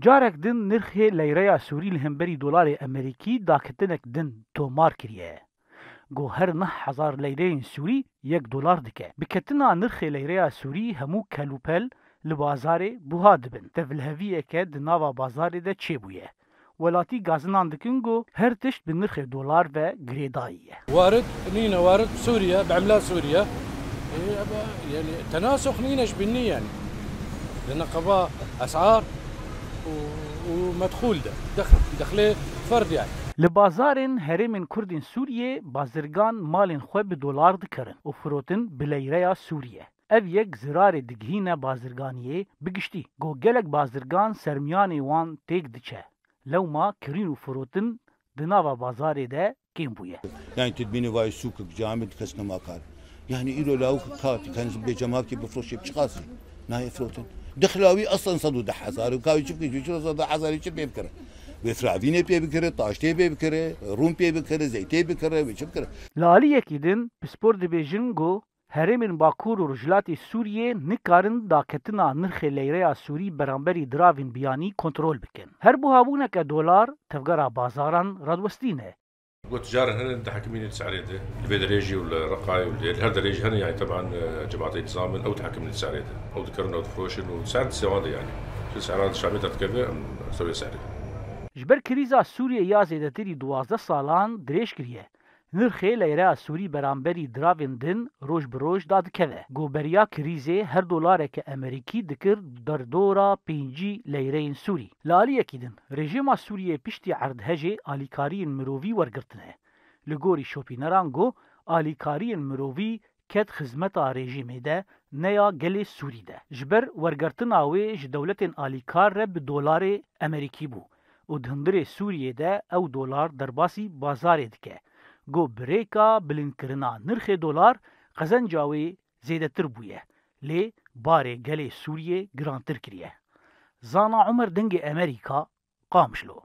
Carek din nirxê leyreya Sûrî li hemberî dolarê Amerîkî daketineke din tomar kiriye ku her neh hezar leyreyên Sûrî yek dolar dike. Bi ketina nirxê leyreya Sûrî hemû kelûpel li bazarê buha dibin. Tevliheviyeke di nava bazarê de çêbûye. Welatî gazinan dikin ku her tişt bi nirxê dolar ve girêdayî ye. وارد نينا وارد سوريا بعملات سوريا يعني تناسق نينش بالنية يعني لأن قضاء أسعار ومدخول ده دخل دخله فرد يعني li bazarên herêmên Kurdên Sûriye bazirgan malên xwe bi dolar dikirin û firotin bi leyreya Sûriye. Ev yek zirarê digihîne bazirganiyê bigiştî. Go gelek bazirgan sermiyanê wan têk diçe. Lewma kirîn û firotin di nava bazarê de kêm bûye. Yani tedbînê vayê sûkik camê dikes nemakar. Yani îro law katî kenz bêcem hakî bifroşê çiqasî. Nayê firotin. دخلاوی اصلا 110 هزار کاوی چپ کی چرا 110 هزار چپ بکره بفراوینه پی بکره تاشته پی بکره روم پی بکره زیته بکره و چپ کره لالی یکیدن پسپور دبیجن گو هرمین باکور و رجلاتي سوریه نکارن داکتنا نرخ لیره سوری برانبری دراوین بیانی کنترول بکن هر بو هاونه که دلار تفگرا بازاران رادوستینه والتجار هنا انت حاكمين تسعر يده البيدريجي والرقاي هذا ريجي هنا يعني طبعا آه، جماعه نظام او تحكم لتسعر يده او ذكرنا او فروشن وسعر السواد يعني سعرات الشعبيه تتكفى سوي سعر جبر كريزا سوريا يازي دتري 12 سالان دريش كريه Nirxê leyra a Sûrî beramberî diravên din roj bi roj dadikeve. Goberiya krîzê her dolareke Amerîkî dikir derdora pêncî leyreyên Sûrî. Li aliyekî din, rejima Sûriyê piştî erdhejê alîkariyên mirovî wergirtine. Li gorî şopîneran got, alîkariyên mirovî ket xizmeta rejimê de neya gelê Sûrî de. Ji ber wergertina wê ji dewletên alîkar re bi dolarê Amerîkî bû û di hundirê Sûriyê de ew dolar derbasî bazarê dike. goberêka bilinkirina nirxê dolar Qezencanê zêdetir bûye lê barê gelê Sûriyê girantir kiriye. Zana Umer dengê Amerîka qam şilo.